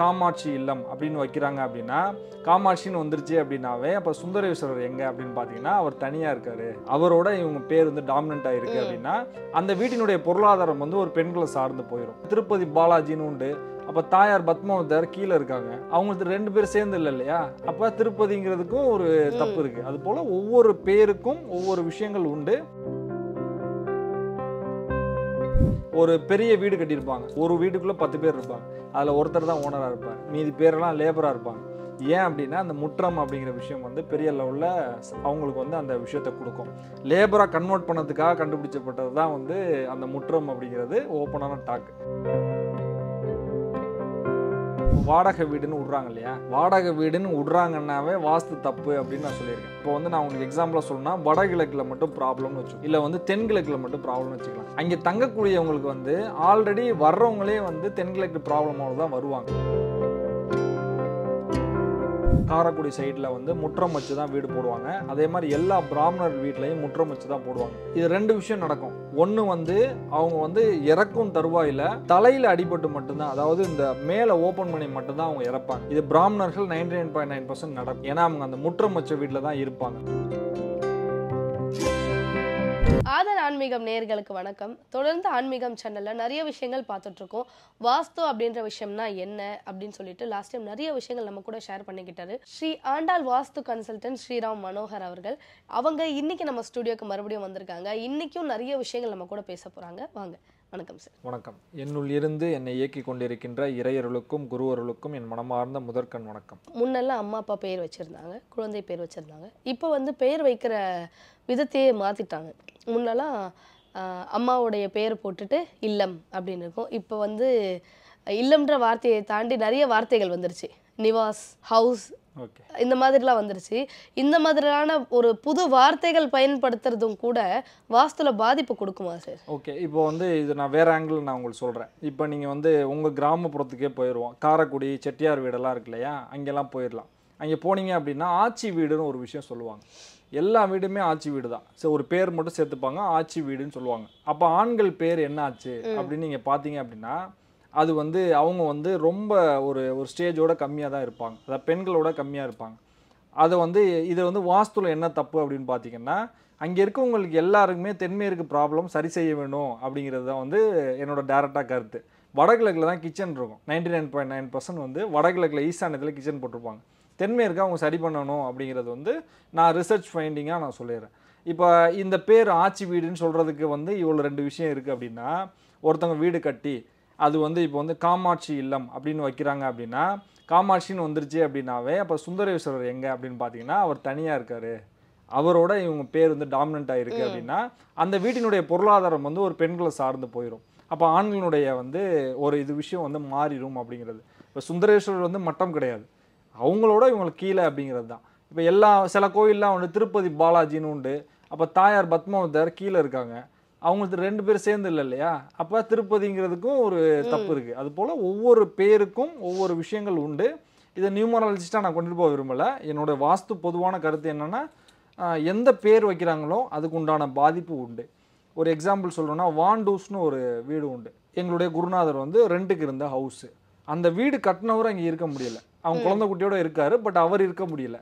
காமாட்சி இல்லம் அப்படின்னு வைக்கிறாங்க அப்படின்னா காமாட்சின்னு வந்துருச்சு அப்படின்னாவே அப்போ சுந்தரேஸ்வரர் எங்கே அப்படின்னு பார்த்தீங்கன்னா அவர் தனியாக இருக்கார் அவரோட இவங்க பேர் வந்து டாமினண்ட்டாக இருக்குது அப்படின்னா அந்த வீட்டினுடைய பொருளாதாரம் வந்து ஒரு பெண்களை சார்ந்து போயிடும் திருப்பதி பாலாஜின்னு உண்டு அப்போ தாயார் பத்மாவதார் கீழே இருக்காங்க அவங்களுக்கு ரெண்டு பேர் சேர்ந்து இல்லை இல்லையா அப்போ திருப்பதிங்கிறதுக்கும் ஒரு தப்பு இருக்குது அது போல் ஒவ்வொரு பேருக்கும் ஒவ்வொரு விஷயங்கள் உண்டு ஒரு பெரிய வீடு கட்டியிருப்பாங்க ஒரு வீட்டுக்குள்ளே பத்து பேர் இருப்பாங்க அதில் ஒருத்தர் தான் ஓனராக இருப்பார் மீதி பேரெல்லாம் லேபராக இருப்பாங்க ஏன் அப்படின்னா அந்த முற்றம் அப்படிங்கிற விஷயம் வந்து பெரிய லெவலில் அவங்களுக்கு வந்து அந்த விஷயத்தை கொடுக்கும் லேபராக கன்வெர்ட் பண்ணதுக்காக கண்டுபிடிச்சப்பட்டது தான் வந்து அந்த முற்றம் அப்படிங்கிறது ஓப்பனான டாக்கு வாடகை வீடுன்னு விட்றாங்க இல்லையா வாடகை வீடுன்னு விட்றாங்கன்னாவே வாஸ்து தப்பு அப்படின்னு நான் சொல்லியிருக்கேன் இப்போ வந்து நான் உங்களுக்கு எக்ஸாம்பிளாக சொல்லணும்னா வடகிழக்கில் மட்டும் ப்ராப்ளம்னு வச்சு இல்லை வந்து தென்கிழக்கில் மட்டும் ப்ராப்ளம்னு வச்சுக்கலாம் அங்கே தங்கக்கூடியவங்களுக்கு வந்து ஆல்ரெடி வர்றவங்களே வந்து தென்கிழக்கு ப்ராப்ளமாக தான் வருவாங்க காரக்குடி சைடில் வந்து முற்றம் வச்சு தான் வீடு போடுவாங்க அதே மாதிரி எல்லா பிராமணர் வீட்லேயும் முற்றம் வச்சு தான் போடுவாங்க இது ரெண்டு விஷயம் நடக்கும் ஒன்று வந்து அவங்க வந்து இறக்கும் தருவாயில் தலையில் அடிபட்டு மட்டும்தான் அதாவது இந்த மேலே ஓப்பன் பண்ணி மட்டும்தான் அவங்க இறப்பாங்க இது பிராமணர்கள் ninety nine point nine percent நடக்கும் ஏன்னா அவங்க அந்த முற்றம் வச்ச வீட்டில் தான் இருப்பாங்க ஆதர் ஆன்மீகம் நேர்களுக்கு வணக்கம் தொடர்ந்து ஆன்மீகம் சேனல்ல நிறைய விஷயங்கள் பார்த்துட்ருக்கோம் வாஸ்து அப்படின்ற விஷயம்னா என்ன அப்படின்னு சொல்லிட்டு லாஸ்ட் டைம் நிறைய விஷயங்கள் நம்ம கூட ஷேர் பண்ணிக்கிட்டாரு ஸ்ரீ ஆண்டாள் வாஸ்து கன்சல்டன்ட் ஸ்ரீராம் மனோகர் அவர்கள் அவங்க இன்னைக்கு நம்ம ஸ்டுடியோக்கு மறுபடியும் வந்திருக்காங்க இன்னைக்கும் நிறைய விஷயங்கள் நம்ம கூட பேச போகிறாங்க வாங்க வணக்கம் சார் வணக்கம் என்னுள் இருந்து என்னை இயக்கி கொண்டிருக்கின்ற இறையர்களுக்கும் குருவர்களுக்கும் என் மனமார்ந்த முதற்கண் வணக்கம் முன்னெல்லாம் அம்மா அப்பா பெயர் வச்சுருந்தாங்க குழந்தை பெயர் வச்சுருந்தாங்க இப்போ வந்து பெயர் வைக்கிற விதத்தையே மாற்றிட்டாங்க முன்னெல்லாம் அம்மாவுடைய பெயர் போட்டுட்டு இல்லம் அப்படின்னு இருக்கும் இப்போ வந்து இல்லம்ன்ற வார்த்தையை தாண்டி நிறைய வார்த்தைகள் வந்துருச்சு நிவாஸ் ஹவுஸ் இந்த மாதிரிலாம் வந்துருச்சு இந்த மாதிரியான ஒரு புது வார்த்தைகள் பயன்படுத்துறதும் கூட வாஸ்துல பாதிப்பு கொடுக்குமா சார் ஓகே இப்போ வந்து இது நான் வேற ஆங்கிள் நான் உங்களுக்கு சொல்கிறேன் இப்போ நீங்கள் வந்து உங்கள் கிராமப்புறத்துக்கே போயிடுவோம் காரைக்குடி செட்டியார் வீடெல்லாம் இருக்கு இல்லையா அங்கெல்லாம் போயிடலாம் அங்கே போனீங்க அப்படின்னா ஆட்சி வீடுன்னு ஒரு விஷயம் சொல்லுவாங்க எல்லா வீடுமே ஆட்சி வீடு தான் சரி ஒரு பேர் மட்டும் சேர்த்துப்பாங்க ஆட்சி வீடுன்னு சொல்லுவாங்க அப்போ ஆண்கள் பேர் என்ன ஆச்சு அப்படின்னு நீங்கள் பார்த்தீங்க அப்படின்னா அது வந்து அவங்க வந்து ரொம்ப ஒரு ஒரு ஸ்டேஜோட கம்மியாக தான் இருப்பாங்க அதாவது பெண்களோட கம்மியாக இருப்பாங்க அதை வந்து இதை வந்து வாஸ்துவில் என்ன தப்பு அப்படின்னு பார்த்தீங்கன்னா அங்கே இருக்கவங்களுக்கு எல்லாருக்குமே தென்மேற்கு ப்ராப்ளம் சரி செய்ய வேணும் அப்படிங்கிறது தான் வந்து என்னோடய டேரெக்டாக கருத்து வடகிழக்கில் தான் கிச்சன் இருக்கும் ninety nine point nine percent வந்து வடகிழக்கில் ஈசானியத்தில் கிச்சன் போட்டிருப்பாங்க தென்மேற்கு அவங்க சரி பண்ணணும் அப்படிங்கிறது வந்து நான் ரிசர்ச் ஃபைண்டிங்காக நான் சொல்லிடுறேன் இப்போ இந்த பேர் ஆட்சி வீடுன்னு சொல்கிறதுக்கு வந்து இவ்வளோ ரெண்டு விஷயம் இருக்குது அப்படின்னா ஒருத்தவங்க வீடு கட்டி அது வந்து இப்போ வந்து காமாட்சி இல்லம் அப்படின்னு வைக்கிறாங்க அப்படின்னா காமாட்சின்னு வந்துருச்சு அப்படின்னாவே அப்போ சுந்தரேஸ்வரர் எங்கே அப்படின்னு பார்த்தீங்கன்னா அவர் தனியாக இருக்கார் அவரோட இவங்க பேர் வந்து டாமினண்ட் ஆகிருக்கு அப்படின்னா அந்த வீட்டினுடைய பொருளாதாரம் வந்து ஒரு பெண்களை சார்ந்து போயிடும் அப்போ ஆண்களுடைய வந்து ஒரு இது விஷயம் வந்து மாறிடும் அப்படிங்கிறது இப்போ சுந்தரேஸ்வரர் வந்து மட்டம் கிடையாது அவங்களோட இவங்களுக்கு கீழே அப்படிங்கிறது தான் இப்போ எல்லா சில கோயிலெலாம் வந்து திருப்பதி பாலாஜின்னு உண்டு அப்போ தாயார் பத்மாவதர் கீழே இருக்காங்க அவங்களுக்கு ரெண்டு பேர் சேர்ந்து இல்லை இல்லையா அப்போ திருப்பதிங்கிறதுக்கும் ஒரு தப்பு இருக்குது அது போல் ஒவ்வொரு பேருக்கும் ஒவ்வொரு விஷயங்கள் உண்டு இதை நியூமராலஜிஸ்டாக நான் கொண்டு போக விரும்பலை என்னோடய வாஸ்து பொதுவான கருத்து என்னென்னா எந்த பேர் வைக்கிறாங்களோ அதுக்கு உண்டான பாதிப்பு உண்டு ஒரு எக்ஸாம்பிள் சொல்லணும்னா வாண்டூஸ்னு ஒரு வீடு உண்டு எங்களுடைய குருநாதர் வந்து ரெண்டுக்கு இருந்த ஹவுஸு அந்த வீடு கட்டினவரும் அங்கே இருக்க முடியல அவங்க குழந்தை குட்டியோட இருக்காரு பட் அவர் இருக்க முடியல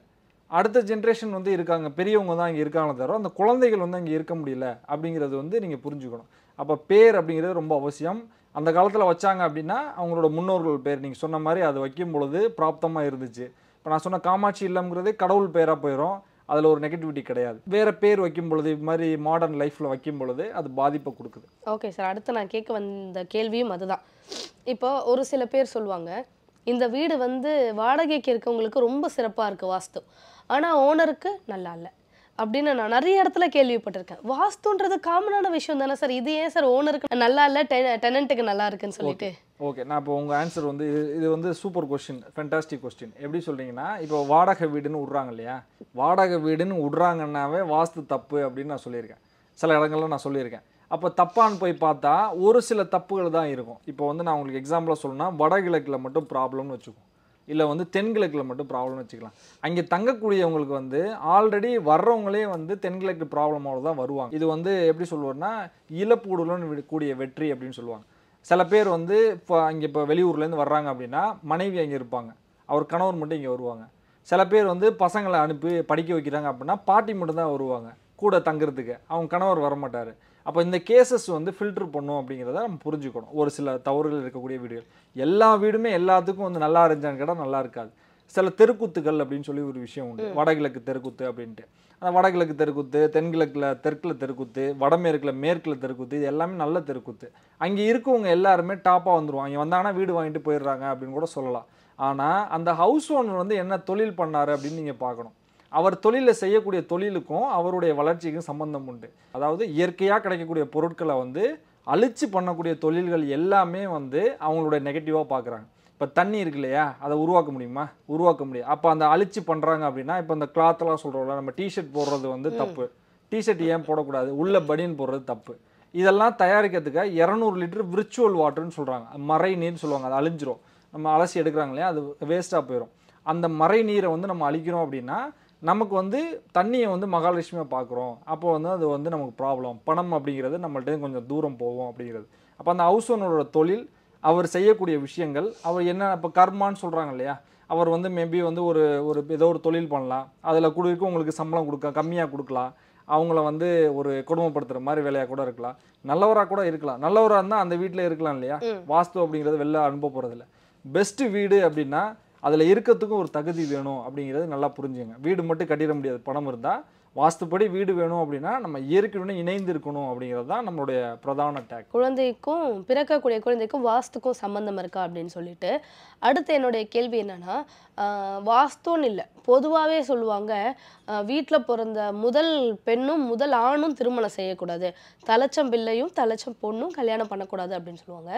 அடுத்த ஜென்ரேஷன் வந்து இருக்காங்க பெரியவங்க தான் இங்கே இருக்காங்களே தவிர அந்த குழந்தைகள் வந்து அங்கே இருக்க முடியல அப்படிங்கிறது வந்து நீங்கள் புரிஞ்சுக்கணும் அப்போ பேர் அப்படிங்கிறது ரொம்ப அவசியம் அந்த காலத்தில் வச்சாங்க அப்படின்னா அவங்களோட முன்னோர்கள் பேர் நீங்கள் சொன்ன மாதிரி அது வைக்கும் பொழுது பிராப்தமாக இருந்துச்சு இப்போ நான் சொன்ன காமாட்சி இல்லம்ங்கிறதே கடவுள் பேராக போயிடும் அதில் ஒரு நெகட்டிவிட்டி கிடையாது வேறு பேர் வைக்கும் பொழுது இது மாதிரி மாடர்ன் லைஃப்பில் வைக்கும் பொழுது அது பாதிப்பை கொடுக்குது ஓகே சார் அடுத்து நான் கேட்க வந்த கேள்வியும் அதுதான் இப்போ ஒரு சில பேர் சொல்லுவாங்க இந்த வீடு வந்து வாடகைக்கு இருக்கவங்களுக்கு ரொம்ப சிறப்பாக இருக்குது வாஸ்து ஆனால் ஓனருக்கு நல்லா இல்லை அப்படின்னு நான் நிறைய இடத்துல கேள்விப்பட்டிருக்கேன் வாஸ்துன்றது காமனான விஷயம் தானே சார் இது ஏன் சார் ஓனருக்கு நல்லா இல்லை டெனண்ட்டுக்கு நல்லா இருக்குன்னு சொல்லிட்டு ஓகே நான் இப்போ உங்கள் ஆன்சர் வந்து இது இது வந்து சூப்பர் கொஸ்டின் ஃபென்டாஸ்டிக் கொஸ்டின் எப்படி சொல்கிறீங்கன்னா இப்போ வாடகை வீடுன்னு விட்றாங்க இல்லையா வாடகை வீடுன்னு விட்றாங்கன்னாவே வாஸ்து தப்பு அப்படின்னு நான் சொல்லியிருக்கேன் சில இடங்கள்ல நான் சொல்லியிருக்கேன் அப்போ தப்பான்னு போய் பார்த்தா ஒரு சில தப்புகள் தான் இருக்கும் இப்போ வந்து நான் உங்களுக்கு எக்ஸாம்பிளாக சொல்லணும்னா வடகிழக்கில் மட்டும் ப்ராப்ளம்னு வச்சுக்கோம் இல்லை வந்து தென்கிழக்கில் மட்டும் ப்ராப்ளம் வச்சுக்கலாம் அங்கே தங்கக்கூடியவங்களுக்கு வந்து ஆல்ரெடி வர்றவங்களே வந்து தென்கிழக்கு ப்ராப்ளமோட தான் வருவாங்க இது வந்து எப்படி சொல்லுவோம்னா இழப்புடன் கூடிய வெற்றி அப்படின்னு சொல்லுவாங்க சில பேர் வந்து இப்போ இங்கே இப்போ வெளியூர்லேருந்து வர்றாங்க அப்படின்னா மனைவி அங்கே இருப்பாங்க அவர் கணவர் மட்டும் இங்கே வருவாங்க சில பேர் வந்து பசங்களை அனுப்பி படிக்க வைக்கிறாங்க அப்படின்னா பாட்டி மட்டும்தான் வருவாங்க கூட தங்குறதுக்கு அவங்க கணவர் வரமாட்டார் அப்போ இந்த கேசஸ் வந்து ஃபில்டர் பண்ணும் அப்படிங்கிறத நம்ம புரிஞ்சுக்கணும் ஒரு சில தவறுகள் இருக்கக்கூடிய வீடுகள் எல்லா வீடுமே எல்லாத்துக்கும் வந்து நல்லா இருந்தான்னு கேட்டால் நல்லா இருக்காது சில தெருக்கூத்துகள் அப்படின்னு சொல்லி ஒரு விஷயம் உண்டு வடகிழக்கு தெருக்குத்து அப்படின்ட்டு அந்த வடகிழக்கு தெருக்கூத்து தென்கிழக்கில் தெற்கில் தெருக்கூத்து வடமேற்கில் மேற்கில் தெருக்கூத்து இது எல்லாமே நல்ல தெருக்கூத்து அங்கே இருக்கவங்க எல்லாருமே டாப்பாக வந்துடுவாங்க இங்கே வந்தாங்கன்னா வீடு வாங்கிட்டு போயிடுறாங்க அப்படின்னு கூட சொல்லலாம் ஆனால் அந்த ஹவுஸ் ஓனர் வந்து என்ன தொழில் பண்ணார் அப்படின்னு நீங்கள் பார்க்கணும் அவர் தொழிலில் செய்யக்கூடிய தொழிலுக்கும் அவருடைய வளர்ச்சிக்கும் சம்பந்தம் உண்டு அதாவது இயற்கையாக கிடைக்கக்கூடிய பொருட்களை வந்து அழிச்சு பண்ணக்கூடிய தொழில்கள் எல்லாமே வந்து அவங்களுடைய நெகட்டிவாக பார்க்குறாங்க இப்போ தண்ணி இருக்கு இல்லையா அதை உருவாக்க முடியுமா உருவாக்க முடியும் அப்போ அந்த அழிச்சு பண்ணுறாங்க அப்படின்னா இப்போ அந்த கிளாத்லாம் சொல்கிறோம்ல நம்ம டிஷர்ட் போடுறது வந்து தப்பு டிஷர்ட் ஏன் போடக்கூடாது உள்ள பனியன் போடுறது தப்பு இதெல்லாம் தயாரிக்கிறதுக்கு இரநூறு லிட்டர் விர்ச்சுவல் வாட்டர்னு சொல்கிறாங்க மறை நீர்னு சொல்லுவாங்க அது அழிஞ்சிரும் நம்ம அலசி இல்லையா அது வேஸ்ட்டாக போயிடும் அந்த மறை நீரை வந்து நம்ம அழிக்கிறோம் அப்படின்னா நமக்கு வந்து தண்ணியை வந்து மகாலட்சுமியாக பார்க்குறோம் அப்போ வந்து அது வந்து நமக்கு ப்ராப்ளம் பணம் அப்படிங்கிறது நம்மள்ட்ட கொஞ்சம் தூரம் போவோம் அப்படிங்கிறது அப்போ அந்த ஹவுஸ் ஓனரோட தொழில் அவர் செய்யக்கூடிய விஷயங்கள் அவர் என்ன இப்போ கர்மான்னு சொல்கிறாங்க இல்லையா அவர் வந்து மேபி வந்து ஒரு ஒரு ஏதோ ஒரு தொழில் பண்ணலாம் அதில் கொடுக்க உங்களுக்கு சம்பளம் கொடுக்க கம்மியாக கொடுக்கலாம் அவங்கள வந்து ஒரு குடும்பப்படுத்துகிற மாதிரி வேலையாக கூட இருக்கலாம் நல்லவராக கூட இருக்கலாம் நல்லவராக இருந்தால் அந்த வீட்டில் இருக்கலாம் இல்லையா வாஸ்து அப்படிங்கிறது வெளில அனுப்ப போகிறதில்ல பெஸ்ட்டு வீடு அப்படின்னா அதில் இருக்கிறதுக்கும் ஒரு தகுதி வேணும் அப்படிங்கிறது நல்லா புரிஞ்சுங்க வீடு மட்டும் கட்டிட முடியாது பணம் இருந்தால் வாஸ்துப்படி வீடு வேணும் அப்படின்னா நம்ம இயற்கையுடன் இணைந்து இருக்கணும் அப்படிங்கிறது தான் நம்மளுடைய பிரதான டேக் குழந்தைக்கும் பிறக்கக்கூடிய குழந்தைக்கும் வாஸ்துக்கும் சம்மந்தம் இருக்கா அப்படின்னு சொல்லிட்டு அடுத்து என்னுடைய கேள்வி என்னென்னா வாஸ்துன்னு இல்லை பொதுவாகவே சொல்லுவாங்க வீட்டில் பிறந்த முதல் பெண்ணும் முதல் ஆணும் திருமணம் செய்யக்கூடாது தலைச்சம் பிள்ளையும் தலைச்சம் பொண்ணும் கல்யாணம் பண்ணக்கூடாது அப்படின்னு சொல்லுவாங்க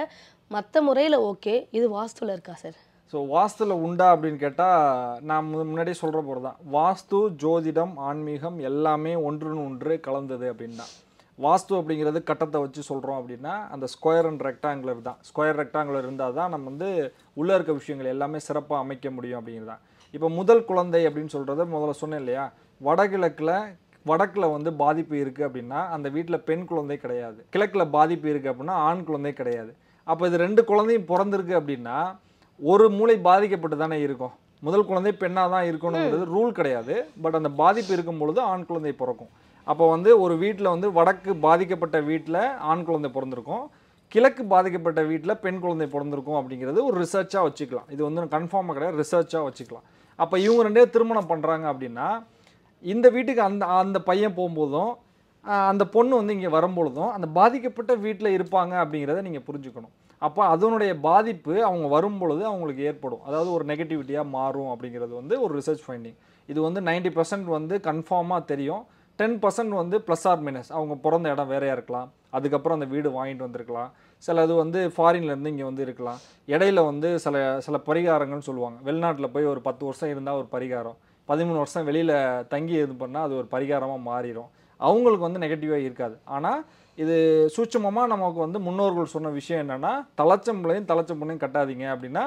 மற்ற முறையில் ஓகே இது வாஸ்துவில் இருக்கா சார் ஸோ வாஸ்துவில் உண்டா அப்படின்னு கேட்டால் நான் முன்னாடியே சொல்கிற போகிறது தான் வாஸ்து ஜோதிடம் ஆன்மீகம் எல்லாமே ஒன்றுன்னு ஒன்று கலந்தது அப்படின்னா வாஸ்து அப்படிங்கிறது கட்டத்தை வச்சு சொல்கிறோம் அப்படின்னா அந்த ஸ்கொயர் அண்ட் ரெக்டாங்குலர் தான் ஸ்கொயர் ரெக்டாங்குலர் இருந்தால் தான் நம்ம வந்து உள்ளே இருக்க விஷயங்கள் எல்லாமே சிறப்பாக அமைக்க முடியும் அப்படிங்கிறது தான் இப்போ முதல் குழந்தை அப்படின்னு சொல்கிறது முதல்ல சொன்னேன் இல்லையா வடகிழக்கில் வடக்கில் வந்து பாதிப்பு இருக்குது அப்படின்னா அந்த வீட்டில் பெண் குழந்தை கிடையாது கிழக்கில் பாதிப்பு இருக்குது அப்படின்னா ஆண் குழந்தை கிடையாது அப்போ இது ரெண்டு குழந்தையும் பிறந்திருக்கு அப்படின்னா ஒரு மூளை பாதிக்கப்பட்டு தானே இருக்கும் முதல் குழந்தை பெண்ணாக தான் இருக்கணுங்கிறது ரூல் கிடையாது பட் அந்த பாதிப்பு இருக்கும் பொழுது ஆண் குழந்தை பிறக்கும் அப்போ வந்து ஒரு வீட்டில் வந்து வடக்கு பாதிக்கப்பட்ட வீட்டில் ஆண் குழந்தை பிறந்திருக்கும் கிழக்கு பாதிக்கப்பட்ட வீட்டில் பெண் குழந்தை பிறந்திருக்கும் அப்படிங்கிறது ஒரு ரிசர்ச்சாக வச்சுக்கலாம் இது வந்து கன்ஃபார்மாக கிடையாது ரிசர்ச்சாக வச்சுக்கலாம் அப்போ இவங்க ரெண்டே திருமணம் பண்ணுறாங்க அப்படின்னா இந்த வீட்டுக்கு அந்த அந்த பையன் போகும்போதும் அந்த பொண்ணு வந்து இங்கே வரும்பொழுதும் அந்த பாதிக்கப்பட்ட வீட்டில் இருப்பாங்க அப்படிங்கிறத நீங்கள் புரிஞ்சுக்கணும் அப்போ அதனுடைய பாதிப்பு அவங்க வரும் பொழுது அவங்களுக்கு ஏற்படும் அதாவது ஒரு நெகட்டிவிட்டியாக மாறும் அப்படிங்கிறது வந்து ஒரு ரிசர்ச் ஃபைண்டிங் இது வந்து நைன்டி பர்சன்ட் வந்து கன்ஃபார்மாக தெரியும் டென் பர்சன்ட் வந்து ப்ளஸ் ஆர் மைனஸ் அவங்க பிறந்த இடம் வேறையாக இருக்கலாம் அதுக்கப்புறம் அந்த வீடு வாங்கிட்டு வந்திருக்கலாம் சில அது வந்து ஃபாரின்லேருந்து இங்கே வந்து இருக்கலாம் இடையில வந்து சில சில பரிகாரங்கள்னு சொல்லுவாங்க வெளிநாட்டில் போய் ஒரு பத்து வருஷம் இருந்தால் ஒரு பரிகாரம் பதிமூணு வருஷம் வெளியில் தங்கி இது பண்ணால் அது ஒரு பரிகாரமாக மாறிடும் அவங்களுக்கு வந்து நெகட்டிவாக இருக்காது ஆனால் இது சூட்சமமாக நமக்கு வந்து முன்னோர்கள் சொன்ன விஷயம் என்னென்னா தலைச்சம்பளையும் தலைச்சம்பளையும் கட்டாதீங்க அப்படின்னா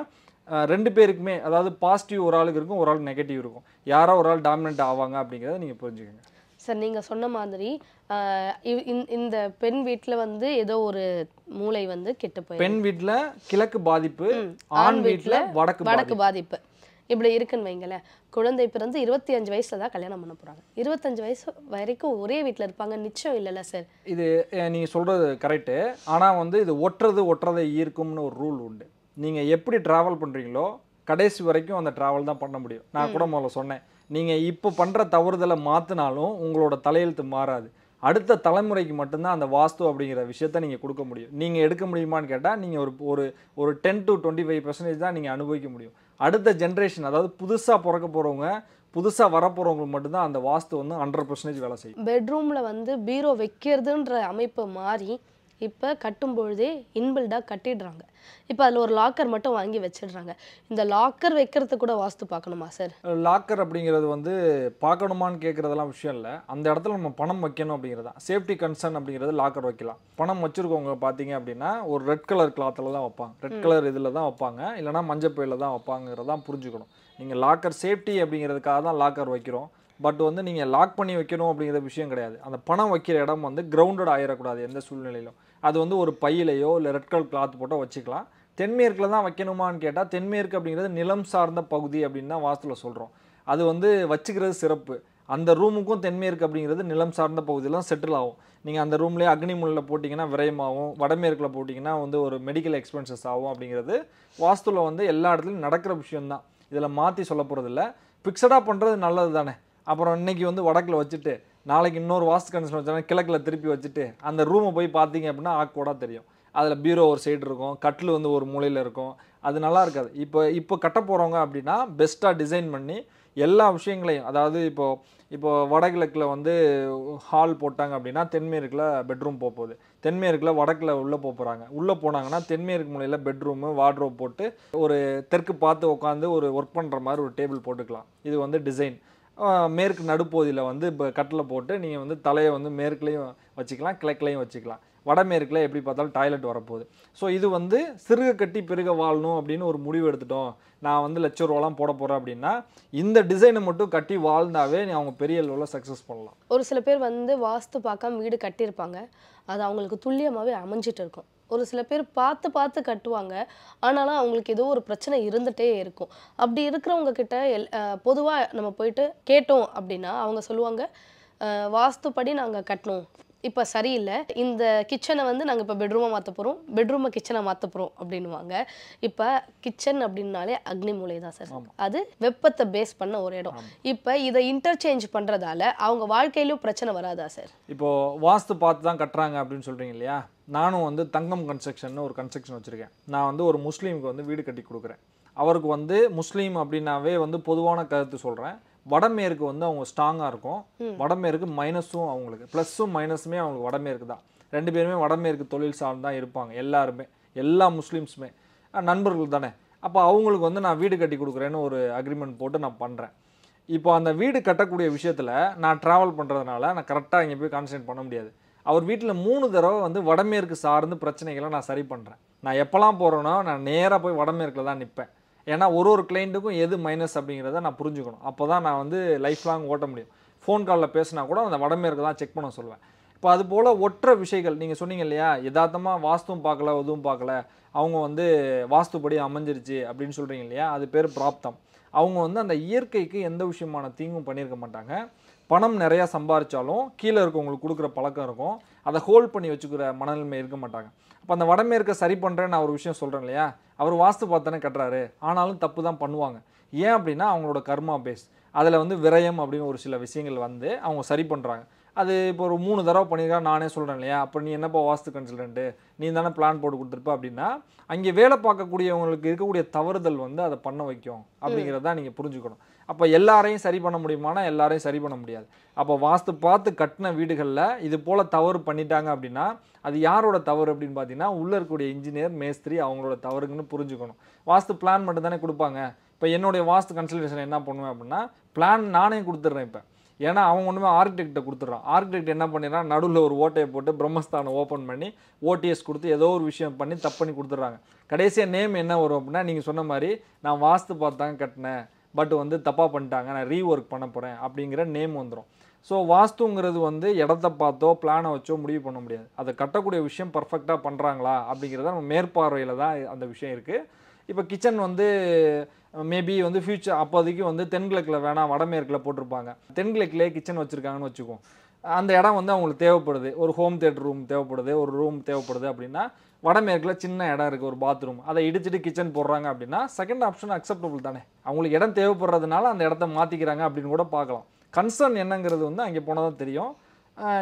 ரெண்டு பேருக்குமே அதாவது பாசிட்டிவ் ஒரு ஆளுக்கு இருக்கும் ஒரு ஆள் நெகட்டிவ் இருக்கும் யாரோ ஒரு ஆள் டாமினட் ஆவாங்க அப்படிங்கிறத நீங்கள் புரிஞ்சுக்கோங்க சார் நீங்கள் சொன்ன மாதிரி இந்த பெண் வீட்டில் வந்து ஏதோ ஒரு மூளை வந்து கெட்டு போய் பெண் வீட்டில் கிழக்கு பாதிப்பு ஆண் வீட்டில் வடக்கு வடக்கு பாதிப்பு இப்படி இருக்குன்னு வைங்களேன் குழந்தை பிறந்து இருபத்தி அஞ்சு வயசில் தான் கல்யாணம் பண்ண போகிறாங்க இருபத்தஞ்சு வயசு வரைக்கும் ஒரே வீட்டில் இருப்பாங்க நிச்சயம் இல்லைல்ல சார் இது நீங்கள் சொல்கிறது கரெக்டு ஆனால் வந்து இது ஒட்டுறது ஒட்டுறதை ஈர்க்கும்னு ஒரு ரூல் உண்டு நீங்கள் எப்படி ட்ராவல் பண்ணுறீங்களோ கடைசி வரைக்கும் அந்த ட்ராவல் தான் பண்ண முடியும் நான் கூட முதல்ல சொன்னேன் நீங்கள் இப்போ பண்ணுற தவறுதலை மாத்தினாலும் உங்களோட தலையெழுத்து மாறாது அடுத்த தலைமுறைக்கு மட்டும்தான் அந்த வாஸ்து அப்படிங்கிற விஷயத்த நீங்கள் கொடுக்க முடியும் நீங்கள் எடுக்க முடியுமான்னு கேட்டால் நீங்கள் ஒரு ஒரு ஒரு ten to twenty five percentage தான் நீங்கள் அனுபவிக்க முடியும் அடுத்த ஜென்ரேஷன் அதாவது புதுசாக பிறக்க போகிறவங்க புதுசாக வரப்போகிறவங்களுக்கு மட்டும்தான் அந்த வாஸ்து வந்து ஹண்ட்ரட் பர்சன்டேஜ் வேலை செய்யும் பெட்ரூமில் வந்து பீரோ வைக்கிறதுன்ற அமைப்பு மாறி இப்போ கட்டும் பொழுதே இன்பில்டாக கட்டிடுறாங்க இப்போ அதில் ஒரு லாக்கர் மட்டும் வாங்கி வச்சிடுறாங்க இந்த லாக்கர் வைக்கிறது கூட வாஸ்து பார்க்கணுமா சார் லாக்கர் அப்படிங்கிறது வந்து பார்க்கணுமான்னு கேட்குறதெல்லாம் விஷயம் இல்லை அந்த இடத்துல நம்ம பணம் வைக்கணும் தான் சேஃப்டி கன்சர்ன் அப்படிங்கிறது லாக்கர் வைக்கலாம் பணம் வச்சுருக்கவங்க பார்த்தீங்க அப்படின்னா ஒரு ரெட் கலர் கிளாத்தில் தான் வைப்பாங்க ரெட் கலர் இதில் தான் வைப்பாங்க இல்லைனா மஞ்சள் பயில தான் வைப்பாங்கிறதான் புரிஞ்சுக்கணும் நீங்கள் லாக்கர் சேஃப்டி அப்படிங்கிறதுக்காக தான் லாக்கர் வைக்கிறோம் பட் வந்து நீங்கள் லாக் பண்ணி வைக்கணும் அப்படிங்கிற விஷயம் கிடையாது அந்த பணம் வைக்கிற இடம் வந்து கிரவுண்டட் ஆகிடக்கூடாது எந்த சூழ்நிலையிலும் அது வந்து ஒரு பையிலையோ இல்லை ரெட் கலர் கிளாத் போட்டோ வச்சுக்கலாம் தென்மேற்கில் தான் வைக்கணுமான்னு கேட்டால் தென்மேற்கு அப்படிங்கிறது நிலம் சார்ந்த பகுதி அப்படின்னு தான் வாஸ்துவில் சொல்கிறோம் அது வந்து வச்சுக்கிறது சிறப்பு அந்த ரூமுக்கும் தென்மேற்கு அப்படிங்கிறது நிலம் சார்ந்த பகுதியெல்லாம் செட்டில் ஆகும் நீங்கள் அந்த ரூம்லேயே அக்னிமுல்லில் போட்டிங்கன்னா விரயமாகும் வடமேற்கில் போட்டிங்கன்னா வந்து ஒரு மெடிக்கல் எக்ஸ்பென்சஸ் ஆகும் அப்படிங்கிறது வாஸ்துவில் வந்து எல்லா இடத்துலையும் நடக்கிற விஷயம்தான் இதில் மாற்றி சொல்ல போகிறதில்ல ஃபிக்ஸடாக பண்ணுறது நல்லது தானே அப்புறம் இன்னைக்கு வந்து வடக்கில் வச்சுட்டு நாளைக்கு இன்னொரு வாஸ்ட் கண்டிஷன் வச்சோன்னா கிழக்கில் திருப்பி வச்சுட்டு அந்த ரூமை போய் பார்த்தீங்க அப்படின்னா ஆக்வாடாக தெரியும் அதில் பீரோ ஒரு சைடு இருக்கும் கட்டில் வந்து ஒரு மூலையில் இருக்கும் அது நல்லா இருக்காது இப்போ இப்போ கட்ட போகிறவங்க அப்படின்னா பெஸ்ட்டாக டிசைன் பண்ணி எல்லா விஷயங்களையும் அதாவது இப்போது இப்போது வடகிழக்கில் வந்து ஹால் போட்டாங்க அப்படின்னா தென்மேற்கில் பெட்ரூம் போக போகுது தென்மேற்கில் வடக்கில் உள்ளே போக போகிறாங்க உள்ளே போனாங்கன்னா தென்மேற்கு மூலையில் பெட்ரூமு வார்ட்ரோப் போட்டு ஒரு தெற்கு பார்த்து உட்காந்து ஒரு ஒர்க் பண்ணுற மாதிரி ஒரு டேபிள் போட்டுக்கலாம் இது வந்து டிசைன் மேற்கு நடுப்பகுதியில் வந்து இப்போ கட்டில் போட்டு நீங்கள் வந்து தலையை வந்து மேற்குலேயும் வச்சுக்கலாம் கிழக்குலையும் வச்சுக்கலாம் வடமேற்கில் எப்படி பார்த்தாலும் டாய்லெட் வரப்போகுது ஸோ இது வந்து சிறுக கட்டி பெருக வாழணும் அப்படின்னு ஒரு முடிவு எடுத்துட்டோம் நான் வந்து லட்ச ரூபாலாம் போட போகிறேன் அப்படின்னா இந்த டிசைனை மட்டும் கட்டி வாழ்ந்தாவே நீ அவங்க பெரிய லெவலில் சக்ஸஸ் பண்ணலாம் ஒரு சில பேர் வந்து வாஸ்து பார்க்காம வீடு கட்டியிருப்பாங்க அது அவங்களுக்கு துல்லியமாகவே அமைஞ்சிட்டு இருக்கும் ஒரு சில பேர் பார்த்து பார்த்து கட்டுவாங்க ஆனாலும் அவங்களுக்கு ஏதோ ஒரு பிரச்சனை இருந்துகிட்டே இருக்கும் அப்படி இருக்கிறவங்க கிட்ட எல் பொதுவாக நம்ம போயிட்டு கேட்டோம் அப்படின்னா அவங்க சொல்லுவாங்க வாஸ்துப்படி நாங்கள் கட்டினோம் இப்போ சரியில்லை இந்த கிச்சனை வந்து நாங்கள் இப்போ பெட்ரூமாக மாற்ற போகிறோம் பெட்ரூமை கிச்சனை மாற்ற போகிறோம் அப்படின்வாங்க இப்போ கிச்சன் அப்படின்னாலே அக்னி மூலை தான் சார் அது வெப்பத்தை பேஸ் பண்ண ஒரு இடம் இப்போ இதை இன்டர்சேஞ்ச் பண்ணுறதால அவங்க வாழ்க்கையிலும் பிரச்சனை வராதா சார் இப்போது வாஸ்து பார்த்து தான் கட்டுறாங்க அப்படின்னு சொல்கிறீங்க இல்லையா நானும் வந்து தங்கம் கன்ஸ்ட்ரக்ஷன் ஒரு கன்ஸ்ட்ரக்ஷன் வச்சுருக்கேன் நான் வந்து ஒரு முஸ்லீமுக்கு வந்து வீடு கட்டி கொடுக்குறேன் அவருக்கு வந்து முஸ்லீம் அப்படின்னாவே வந்து பொதுவான கருத்து சொல்கிறேன் வடமேற்கு வந்து அவங்க ஸ்ட்ராங்காக இருக்கும் வடமேற்கு மைனஸும் அவங்களுக்கு ப்ளஸ்ஸும் மைனஸுமே அவங்களுக்கு வடமேற்கு தான் ரெண்டு பேருமே வடமேற்கு தொழில் சார்ந்து தான் இருப்பாங்க எல்லாருமே எல்லா முஸ்லீம்ஸுமே நண்பர்கள் தானே அப்போ அவங்களுக்கு வந்து நான் வீடு கட்டி கொடுக்குறேன்னு ஒரு அக்ரிமெண்ட் போட்டு நான் பண்ணுறேன் இப்போ அந்த வீடு கட்டக்கூடிய விஷயத்தில் நான் ட்ராவல் பண்ணுறதுனால நான் கரெக்டாக இங்கே போய் கான்சன்ட்ரேட் பண்ண முடியாது அவர் வீட்டில் மூணு தடவை வந்து வடமேற்கு சார்ந்து பிரச்சனைகளை நான் சரி பண்ணுறேன் நான் எப்போல்லாம் போகிறேனோ நான் நேராக போய் வடமேற்கில் தான் நிற்பேன் ஏன்னா ஒரு ஒரு கிளைண்ட்டுக்கும் எது மைனஸ் அப்படிங்கிறத நான் புரிஞ்சுக்கணும் அப்போ தான் நான் வந்து லைஃப் லாங் ஓட்ட முடியும் ஃபோன் காலில் பேசினா கூட அந்த வடமேற்கு தான் செக் பண்ண சொல்லுவேன் இப்போ அது போல் ஒற்ற விஷயங்கள் நீங்கள் சொன்னீங்க இல்லையா யதார்த்தமாக வாஸ்துவும் பார்க்கல எதுவும் பார்க்கல அவங்க வந்து வாஸ்துப்படி அமைஞ்சிருச்சு அப்படின்னு சொல்கிறீங்க இல்லையா அது பேர் பிராப்தம் அவங்க வந்து அந்த இயற்கைக்கு எந்த விஷயமான தீங்கும் பண்ணியிருக்க மாட்டாங்க பணம் நிறையா சம்பாரித்தாலும் கீழே இருக்கவங்களுக்கு கொடுக்குற பழக்கம் இருக்கும் அதை ஹோல்ட் பண்ணி வச்சுக்கிற மனநிலைமை இருக்க மாட்டாங்க இப்போ அந்த வடமேற்கை சரி பண்ணுறேன்னு நான் ஒரு விஷயம் சொல்கிறேன் இல்லையா அவர் வாஸ்து பார்த்தானே கட்டுறாரு ஆனாலும் தப்பு தான் பண்ணுவாங்க ஏன் அப்படின்னா அவங்களோட கர்மா பேஸ் அதில் வந்து விரயம் அப்படின்னு ஒரு சில விஷயங்கள் வந்து அவங்க சரி பண்ணுறாங்க அது இப்போ ஒரு மூணு தடவை பண்ணியிருக்கா நானே சொல்கிறேன் இல்லையா அப்போ நீ என்னப்பா வாஸ்து கன்சல்டன்ட்டு நீ தானே பிளான் போட்டு கொடுத்துருப்ப அப்படின்னா அங்கே வேலை பார்க்கக்கூடியவங்களுக்கு இருக்கக்கூடிய தவறுதல் வந்து அதை பண்ண வைக்கும் அப்படிங்கிறத நீங்கள் புரிஞ்சுக்கணும் அப்போ எல்லாரையும் சரி பண்ண முடியுமானா எல்லாரையும் சரி பண்ண முடியாது அப்போ வாஸ்து பார்த்து கட்டின வீடுகளில் இது போல் தவறு பண்ணிட்டாங்க அப்படின்னா அது யாரோட தவறு அப்படின்னு பார்த்தீங்கன்னா உள்ளே இருக்கக்கூடிய இன்ஜினியர் மேஸ்திரி அவங்களோட தவறுங்கன்னு புரிஞ்சுக்கணும் வாஸ்து பிளான் மட்டும் தானே கொடுப்பாங்க இப்போ என்னுடைய வாஸ்து கன்சல்டேஷன் என்ன பண்ணுவேன் அப்படின்னா பிளான் நானே கொடுத்துட்றேன் இப்போ ஏன்னா அவங்க ஒன்றுமே ஆர்கிடெக்ட்டை கொடுத்துட்றான் ஆர்கிடெக்ட் என்ன பண்ணிடுறான் நடுவில் ஒரு ஓட்டையை போட்டு பிரம்மஸ்தானம் ஓப்பன் பண்ணி ஓடிஎஸ் கொடுத்து ஏதோ ஒரு விஷயம் பண்ணி தப்பு பண்ணி கொடுத்துட்றாங்க கடைசியாக நேம் என்ன வரும் அப்படின்னா நீங்கள் சொன்ன மாதிரி நான் வாஸ்து பார்த்தாங்க கட்டினேன் பட் வந்து தப்பாக பண்ணிட்டாங்க நான் ரீ ஒர்க் பண்ண போகிறேன் அப்படிங்கிற நேம் வந்துடும் ஸோ வாஸ்துங்கிறது வந்து இடத்த பார்த்தோ பிளானை வச்சோ முடிவு பண்ண முடியாது அதை கட்டக்கூடிய விஷயம் பர்ஃபெக்டாக பண்ணுறாங்களா அப்படிங்கிறத நம்ம மேற்பார்வையில் தான் அந்த விஷயம் இருக்குது இப்போ கிச்சன் வந்து மேபி வந்து ஃப்யூச்சர் அப்போதைக்கு வந்து தென்கிழக்கில் வேணாம் வடமேற்கில் போட்டிருப்பாங்க தென்கிழக்கிலே கிச்சன் வச்சுருக்காங்கன்னு வச்சுக்கோம் அந்த இடம் வந்து அவங்களுக்கு தேவைப்படுது ஒரு ஹோம் தியேட்டர் ரூம் தேவைப்படுது ஒரு ரூம் தேவைப்படுது அப்படின்னா வடமேற்கில் சின்ன இடம் இருக்குது ஒரு பாத்ரூம் அதை இடிச்சிட்டு கிச்சன் போடுறாங்க அப்படின்னா செகண்ட் ஆப்ஷன் அக்செப்டபுள் தானே அவங்களுக்கு இடம் தேவைப்படுறதுனால அந்த இடத்த மாற்றிக்கிறாங்க அப்படின்னு கூட பார்க்கலாம் கன்சர்ன் என்னங்கிறது வந்து அங்கே போனால் தான் தெரியும்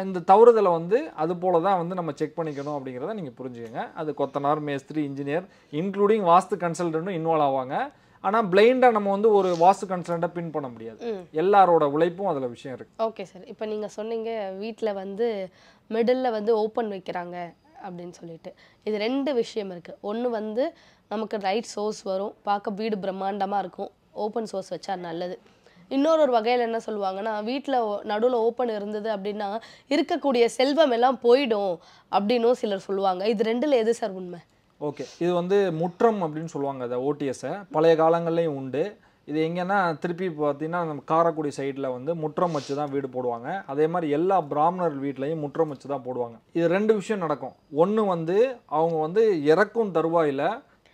இந்த தவறுதலை வந்து அது போல தான் வந்து நம்ம செக் பண்ணிக்கணும் அப்படிங்கிறத நீங்கள் புரிஞ்சுக்கோங்க அது கொத்தனார் மேஸ்திரி இன்ஜினியர் இன்க்ளூடிங் வாஸ்து கன்சல்டன்ட்டும் இன்வால்வ் ஆவாங்க ஆனால் பிளைண்டாக நம்ம வந்து ஒரு வாசு கன்சர்ன்ட்டை பின் பண்ண முடியாது எல்லாரோட உழைப்பும் அதில் விஷயம் இருக்குது ஓகே சார் இப்போ நீங்கள் சொன்னீங்க வீட்டில் வந்து மிடில் வந்து ஓப்பன் வைக்கிறாங்க அப்படின்னு சொல்லிட்டு இது ரெண்டு விஷயம் இருக்குது ஒன்று வந்து நமக்கு ரைட் சோர்ஸ் வரும் பார்க்க வீடு பிரம்மாண்டமாக இருக்கும் ஓப்பன் சோர்ஸ் வச்சா நல்லது இன்னொரு ஒரு வகையில் என்ன சொல்லுவாங்கன்னா வீட்டில் நடுவில் ஓப்பன் இருந்தது அப்படின்னா இருக்கக்கூடிய செல்வம் எல்லாம் போயிடும் அப்படின்னும் சிலர் சொல்லுவாங்க இது ரெண்டில் எது சார் உண்மை ஓகே இது வந்து முற்றம் அப்படின்னு சொல்லுவாங்க அதை ஓடிஎஸை பழைய காலங்கள்லேயும் உண்டு இது எங்கன்னா திருப்பி பார்த்தீங்கன்னா நம்ம காரக்குடி சைடில் வந்து முற்றம் வச்சு தான் வீடு போடுவாங்க அதே மாதிரி எல்லா பிராமணர் வீட்லேயும் முற்றம் வச்சு தான் போடுவாங்க இது ரெண்டு விஷயம் நடக்கும் ஒன்று வந்து அவங்க வந்து இறக்கும் தருவாயில்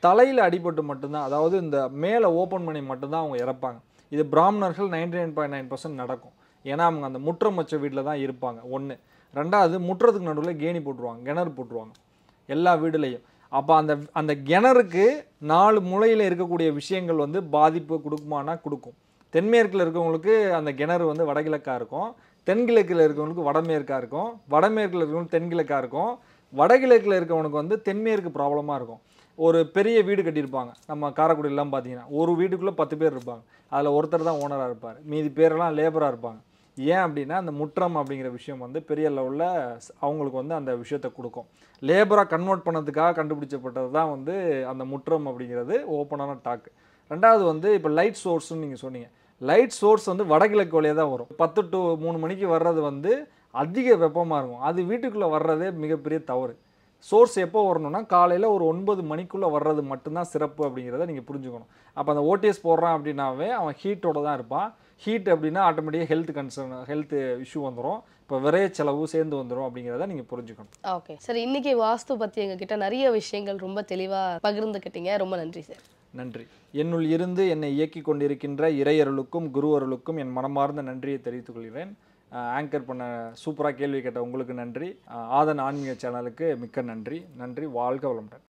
தலையில் அடிபட்டு மட்டும்தான் அதாவது இந்த மேலே ஓப்பன் பண்ணி மட்டும்தான் அவங்க இறப்பாங்க இது பிராமணர்கள் ninety nine point nine percent நடக்கும் ஏன்னா அவங்க அந்த முற்றம் வச்ச வீட்டில் தான் இருப்பாங்க ஒன்று ரெண்டாவது முற்றத்துக்கு நடுவில் கேணி போட்டுருவாங்க கிணறு போட்டுருவாங்க எல்லா வீடுலேயும் அப்போ அந்த அந்த கிணறுக்கு நாலு மூலையில் இருக்கக்கூடிய விஷயங்கள் வந்து பாதிப்பு கொடுக்குமானா கொடுக்கும் தென்மேற்கில் இருக்கவங்களுக்கு அந்த கிணறு வந்து வடகிழக்காக இருக்கும் தென்கிழக்கில் இருக்கவங்களுக்கு வடமேற்காக இருக்கும் வடமேற்கில் இருக்கவங்களுக்கு தென்கிழக்காக இருக்கும் வடகிழக்கில் இருக்கவனுக்கு வந்து தென்மேற்கு ப்ராப்ளமாக இருக்கும் ஒரு பெரிய வீடு கட்டியிருப்பாங்க நம்ம காரைக்குடியிலாம் பார்த்தீங்கன்னா ஒரு வீட்டுக்குள்ளே பத்து பேர் இருப்பாங்க அதில் ஒருத்தர் தான் ஓனராக இருப்பார் மீதி பேரெல்லாம் லேபராக இருப்பாங்க ஏன் அப்படின்னா அந்த முற்றம் அப்படிங்கிற விஷயம் வந்து பெரிய லெவலில் அவங்களுக்கு வந்து அந்த விஷயத்தை கொடுக்கும் லேபராக கன்வெர்ட் பண்ணதுக்காக கண்டுபிடிச்சப்பட்டது தான் வந்து அந்த முற்றம் அப்படிங்கிறது ஓப்பனான டாக்கு ரெண்டாவது வந்து இப்போ லைட் சோர்ஸ்னு நீங்கள் சொன்னீங்க லைட் சோர்ஸ் வந்து வடகிழக்கு வழியாக தான் வரும் பத்து டு மூணு மணிக்கு வர்றது வந்து அதிக வெப்பமாக இருக்கும் அது வீட்டுக்குள்ளே வர்றதே மிகப்பெரிய தவறு சோர்ஸ் எப்போ வரணும்னா காலையில் ஒரு ஒன்பது மணிக்குள்ளே வர்றது மட்டும்தான் சிறப்பு அப்படிங்கிறத நீங்கள் புரிஞ்சுக்கணும் அப்போ அந்த ஓடிஎஸ் போடுறான் அப்படின்னாவே அவன் ஹீட்டோட தான் இருப்பான் ஹீட் அப்படின்னா ஆட்டோமேட்டிக்காக ஹெல்த் கன்சர்ன் ஹெல்த் இஷ்யூ வந்துடும் இப்போ விரைய செலவு சேர்ந்து வந்துடும் அப்படிங்கிறத நீங்கள் புரிஞ்சுக்கணும் ஓகே சார் இன்றைக்கி வாஸ்து பற்றி எங்ககிட்ட நிறைய விஷயங்கள் ரொம்ப தெளிவாக பகிர்ந்துக்கிட்டீங்க ரொம்ப நன்றி சார் நன்றி என்னுள் இருந்து என்னை இயக்கி கொண்டிருக்கின்ற இறையருளுக்கும் குருவர்களுக்கும் என் மனமார்ந்த நன்றியை தெரிவித்துக் கொள்கிறேன் ஆங்கர் பண்ண சூப்பராக கேள்வி கேட்ட உங்களுக்கு நன்றி ஆதன் ஆன்மீக சேனலுக்கு மிக்க நன்றி நன்றி வாழ்க வளமுடன்